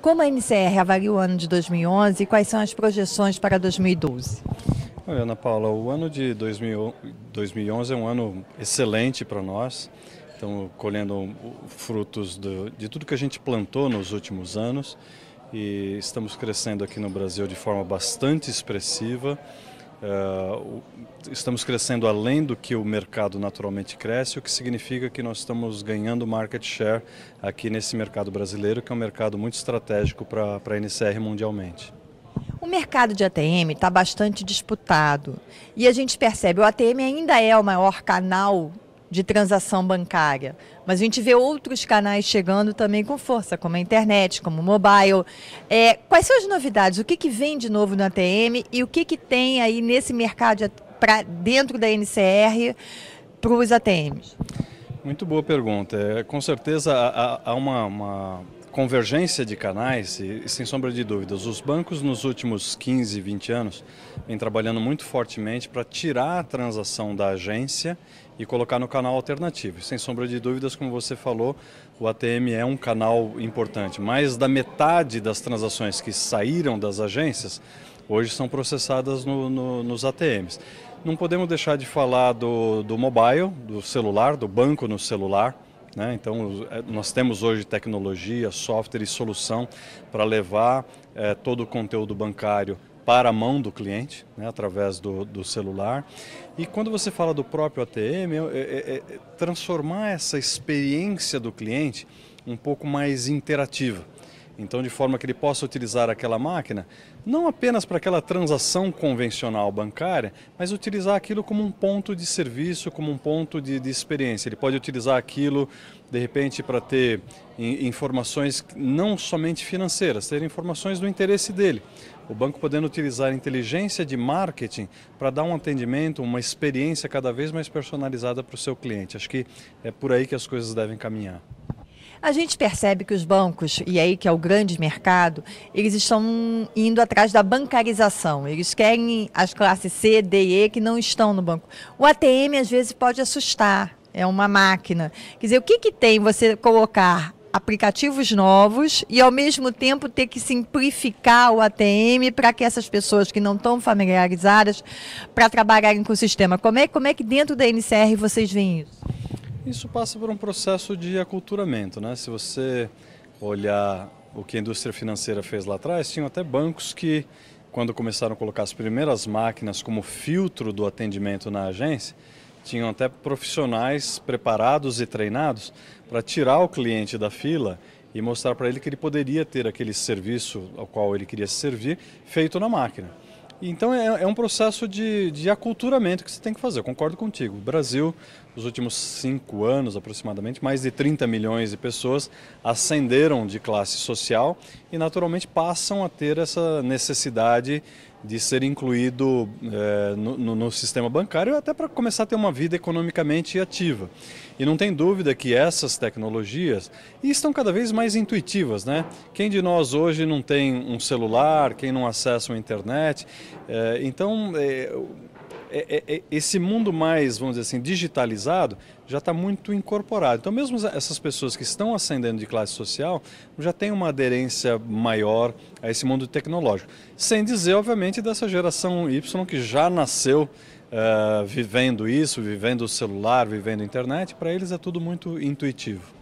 Como a NCR avalia o ano de 2011 e quais são as projeções para 2012? Ana Paula, o ano de 2011 é um ano excelente para nós. Estamos colhendo frutos de tudo que a gente plantou nos últimos anos e estamos crescendo aqui no Brasil de forma bastante expressiva. Eh, estamos crescendo além do que o mercado naturalmente cresce, o que significa que nós estamos ganhando market share aqui nesse mercado brasileiro, que é um mercado muito estratégico para a NCR mundialmente. O mercado de ATM está bastante disputado e a gente percebe o ATM ainda é o maior canal de transação bancária, mas a gente vê outros canais chegando também com força, como a internet, como o mobile. É, quais são as novidades? O que, que vem de novo no ATM e o que, que tem aí nesse mercado para dentro da NCR para os ATMs? Muito boa pergunta. É, com certeza há, há uma, uma convergência de canais, e, e, sem sombra de dúvidas, os bancos nos últimos 15, 20 anos vêm trabalhando muito fortemente para tirar a transação da agência e colocar no canal alternativo. Sem sombra de dúvidas, como você falou, o ATM é um canal importante. Mais da metade das transações que saíram das agências hoje são processadas no, no, nos ATMs. Não podemos deixar de falar do, do mobile, do celular, do banco no celular. Né? Então, eh, nós temos hoje tecnologia, software e solução para levar é, todo o conteúdo bancário para a mão do cliente, né, através do, do, celular. E quando você fala do próprio ATM, é, é, é transformar essa experiência do cliente um pouco mais interativa. Então, de forma que ele possa utilizar aquela máquina não apenas para aquela transação convencional bancária, mas utilizar aquilo como um ponto de serviço, como um ponto de, de experiência. Ele pode utilizar aquilo, de repente, para ter informações não somente financeiras, ter informações do interesse dele. O banco podendo utilizar inteligência de marketing para dar um atendimento, uma experiência cada vez mais personalizada para o seu cliente. Acho que é por aí que as coisas devem caminhar. A gente percebe que os bancos, e aí que é o grande mercado, eles estão indo atrás da bancarização. Eles querem as classes C, D e E que não estão no banco. O ATM, às vezes, pode assustar. É uma máquina. Quer dizer, o que, que tem você colocar aplicativos novos e, ao mesmo tempo, ter que simplificar o ATM para que essas pessoas que não estão familiarizadas para trabalharem com o sistema? Como é, como é que dentro da NCR vocês veem isso? Isso passa por um processo de aculturamento, né? Se você olhar o que a indústria financeira fez lá atrás, tinham até bancos que, quando começaram a colocar as primeiras máquinas como filtro do atendimento na agência, tinham até profissionais preparados e treinados para tirar o cliente da fila e mostrar para ele que ele poderia ter aquele serviço ao qual ele queria se servir feito na máquina. Então é, é um processo de, de aculturamento que você tem que fazer, eu concordo contigo. O Brasil, nos últimos cinco anos aproximadamente, mais de 30 milhões de pessoas ascenderam de classe social e naturalmente passam a ter essa necessidade de ser incluído é, no, no, sistema bancário até para começar a ter uma vida economicamente ativa. E não tem dúvida que essas tecnologias estão cada vez mais intuitivas, né? Quem de nós hoje não tem um celular, quem não acessa a internet? Eh, então, eh, é, então, é, esse mundo mais, vamos dizer assim, digitalizado já está muito incorporado. Então, mesmo essas pessoas que estão ascendendo de classe social já têm uma aderência maior a esse mundo tecnológico. Sem dizer, obviamente, dessa geração Y que já nasceu uh, vivendo isso, vivendo o celular, vivendo a internet, para eles é tudo muito intuitivo.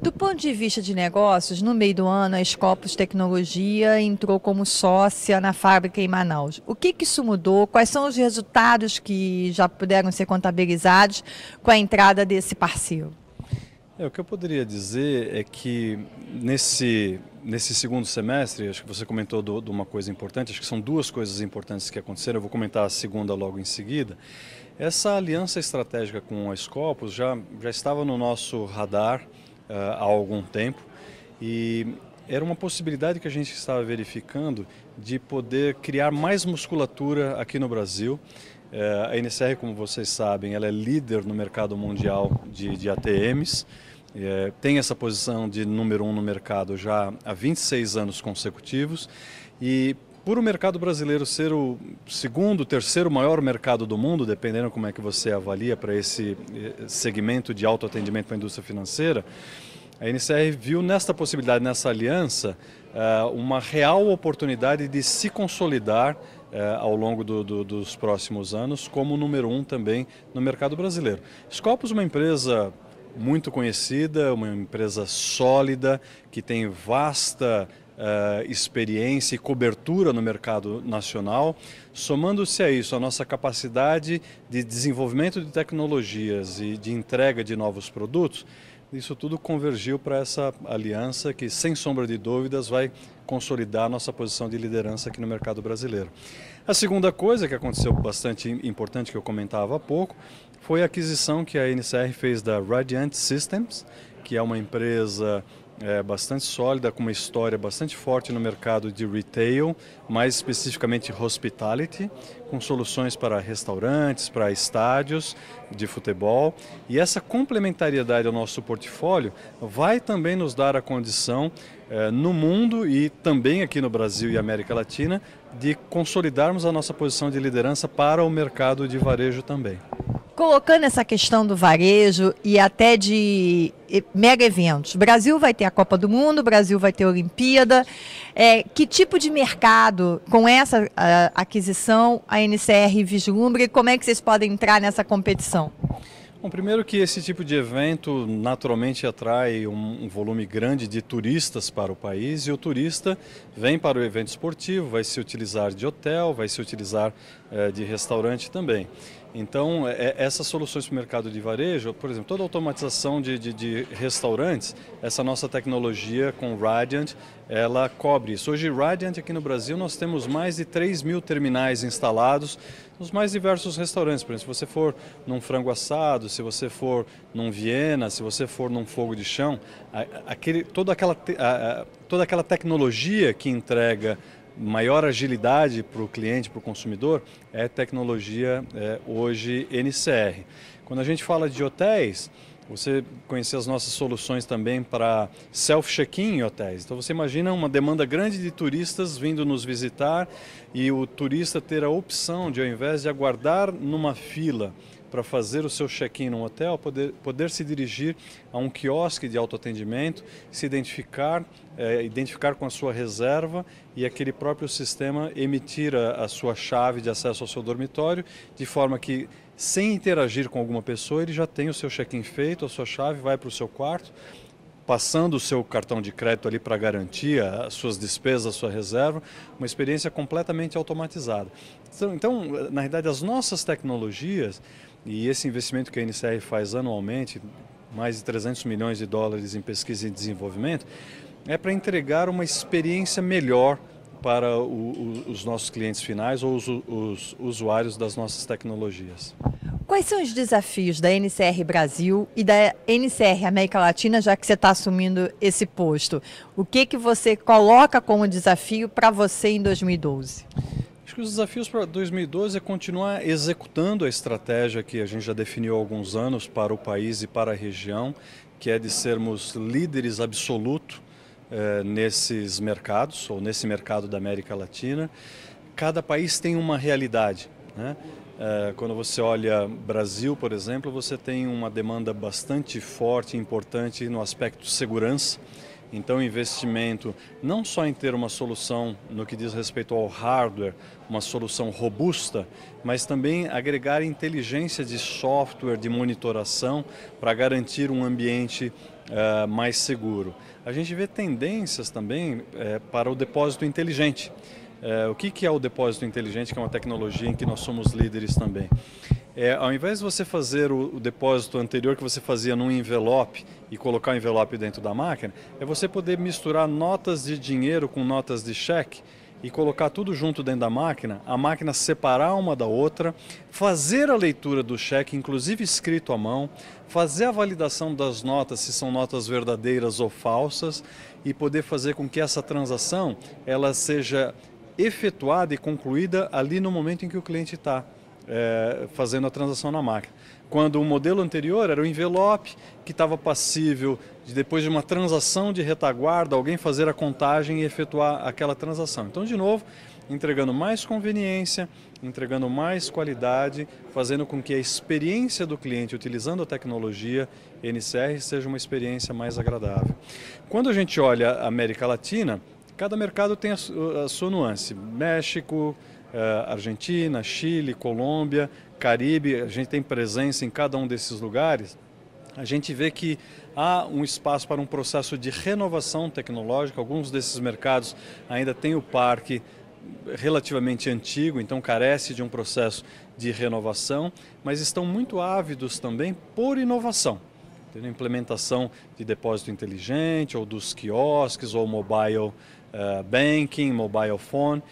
Do ponto de vista de negócios, no meio do ano, a Scopus Tecnologia entrou como sócia na fábrica em Manaus. O que, que isso mudou? Quais são os resultados que já puderam ser contabilizados com a entrada desse parceiro? É, o que eu poderia dizer é que nesse, nesse segundo semestre, acho que você comentou de uma coisa importante, acho que são duas coisas importantes que aconteceram, eu vou comentar a segunda logo em seguida. Essa aliança estratégica com a Scopus já, já estava no nosso radar, uh, há algum tempo e era uma possibilidade que a gente estava verificando de poder criar mais musculatura aqui no Brasil. Uh, a NSR, como vocês sabem, ela é líder no mercado mundial de, de ATMs. É, eh, tem essa posição de número um no mercado já há 26 anos consecutivos e por o mercado brasileiro ser o segundo, terceiro maior mercado do mundo, dependendo como é que você avalia para esse eh, segmento de autoatendimento para a indústria financeira, a NCR viu nesta possibilidade, nessa aliança, eh, uma real oportunidade de se consolidar eh, ao longo do, do, dos próximos anos como número um também no mercado brasileiro. Scopus, é uma empresa muito conhecida, uma empresa sólida, que tem vasta Uh, experiência e cobertura no mercado nacional. Somando-se a isso, a nossa capacidade de desenvolvimento de tecnologias e de entrega de novos produtos, isso tudo convergiu para essa aliança que, sem sombra de dúvidas, vai consolidar a nossa posição de liderança aqui no mercado brasileiro. A segunda coisa que aconteceu bastante importante, que eu comentava há pouco, foi a aquisição que a NCR fez da Radiant Systems, que é uma empresa é, bastante sólida, com uma história bastante forte no mercado de retail, mais especificamente hospitality, com soluções para restaurantes, para estádios de futebol. E essa complementariedade ao nosso portfólio vai também nos dar a condição é, no mundo e também aqui no Brasil e América Latina de consolidarmos a nossa posição de liderança para o mercado de varejo também. Colocando essa questão do varejo e até de mega eventos. Brasil vai ter a Copa do Mundo, Brasil vai ter a Olimpíada. É, que tipo de mercado, com essa a, aquisição, a NCR vislumbra e como é que vocês podem entrar nessa competição? Bom, primeiro que esse tipo de evento naturalmente atrai um, um, volume grande de turistas para o país e o turista vem para o evento esportivo, vai se utilizar de hotel, vai se utilizar eh, de restaurante também. Então, é, é, essas soluções para o mercado de varejo, por exemplo, toda a automatização de, de, de, restaurantes, essa nossa tecnologia com Radiant, ela cobre isso. Hoje, Radiant aqui no Brasil, nós temos mais de 3 mil terminais instalados nos mais diversos restaurantes. Por exemplo, se você for num frango assado, se você for num Viena, se você for num fogo de chão, aquele, toda, aquela, toda aquela tecnologia que entrega maior agilidade para o cliente, para o consumidor, é tecnologia é, hoje NCR. Quando a gente fala de hotéis, você conhece as nossas soluções também para self-check-in em hotéis. Então você imagina uma demanda grande de turistas vindo nos visitar e o turista ter a opção de, ao invés de aguardar numa fila para fazer o seu check-in num hotel, poder, poder se dirigir a um quiosque de autoatendimento, se identificar, é, identificar com a sua reserva e aquele próprio sistema emitir a, a sua chave de acesso ao seu dormitório, de forma que sem interagir com alguma pessoa, ele já tem o seu check-in feito, a sua chave, vai para o seu quarto, passando o seu cartão de crédito ali para garantir as suas despesas, a sua reserva, uma experiência completamente automatizada. Então, então na realidade, as nossas tecnologias e esse investimento que a NCR faz anualmente, mais de 300 milhões de dólares em pesquisa e desenvolvimento, é para entregar uma experiência melhor para o, o, os nossos clientes finais ou os, os usuários das nossas tecnologias. Quais são os desafios da NCR Brasil e da NCR América Latina, já que você está assumindo esse posto? O que, que você coloca como desafio para você em 2012? Acho que os desafios para 2012 é continuar executando a estratégia que a gente já definiu há alguns anos para o país e para a região, que é de sermos líderes absoluto eh, nesses mercados, ou nesse mercado da América Latina. Cada país tem uma realidade. Né? Eh, quando você olha Brasil, por exemplo, você tem uma demanda bastante forte e importante no aspecto segurança então, investimento não só em ter uma solução no que diz respeito ao hardware, uma solução robusta, mas também agregar inteligência de software de monitoração para garantir um ambiente uh, mais seguro. A gente vê tendências também uh, para o depósito inteligente. Uh, o que, que é o depósito inteligente, que é uma tecnologia em que nós somos líderes também? é, ao invés de você fazer o, o, depósito anterior que você fazia num envelope e colocar o envelope dentro da máquina, é você poder misturar notas de dinheiro com notas de cheque e colocar tudo junto dentro da máquina, a máquina separar uma da outra, fazer a leitura do cheque, inclusive escrito à mão, fazer a validação das notas, se são notas verdadeiras ou falsas, e poder fazer com que essa transação ela seja efetuada e concluída ali no momento em que o cliente está é, fazendo a transação na máquina. Quando o modelo anterior era o envelope, que estava passível de, depois de uma transação de retaguarda, alguém fazer a contagem e efetuar aquela transação. Então, de novo, entregando mais conveniência, entregando mais qualidade, fazendo com que a experiência do cliente utilizando a tecnologia NCR seja uma experiência mais agradável. Quando a gente olha a América Latina, cada mercado tem a sua nuance. México, eh, Argentina, Chile, Colômbia, Caribe, a gente tem presença em cada um desses lugares, a gente vê que há um espaço para um processo de renovação tecnológica. Alguns desses mercados ainda têm o parque relativamente antigo, então carece de um processo de renovação, mas estão muito ávidos também por inovação. Tendo implementação de depósito inteligente, ou dos quiosques, ou mobile uh, banking, mobile phone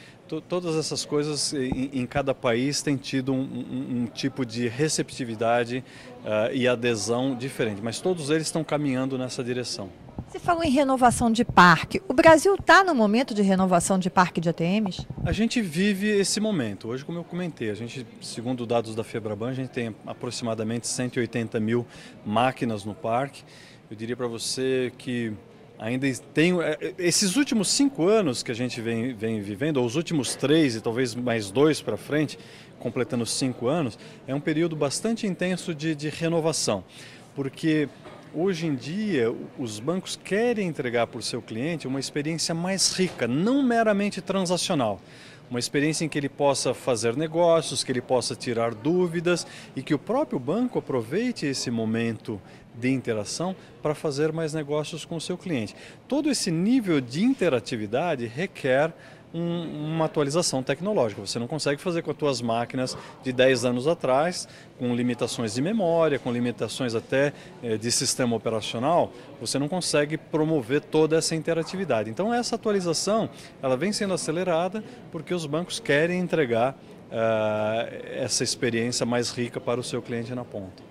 todas essas coisas em, em, cada país têm tido um, um, um tipo de receptividade uh, e adesão diferente, mas todos eles estão caminhando nessa direção. Você falou em renovação de parque. O Brasil está no momento de renovação de parque de ATMs? A gente vive esse momento. Hoje, como eu comentei, a gente, segundo dados da Febraban, a gente tem aproximadamente 180 mil máquinas no parque. Eu diria para você que ainda tem é, esses últimos cinco anos que a gente vem, vem vivendo, ou os últimos três e talvez mais dois para frente, completando cinco anos, é um período bastante intenso de, de renovação, porque hoje em dia os bancos querem entregar para o seu cliente uma experiência mais rica, não meramente transacional uma experiência em que ele possa fazer negócios, que ele possa tirar dúvidas e que o próprio banco aproveite esse momento de interação para fazer mais negócios com o seu cliente. Todo esse nível de interatividade requer um, uma atualização tecnológica. Você não consegue fazer com as suas máquinas de 10 anos atrás, com limitações de memória, com limitações até eh, de sistema operacional, você não consegue promover toda essa interatividade. Então essa atualização ela vem sendo acelerada porque os bancos querem entregar uh, essa experiência mais rica para o seu cliente na ponta.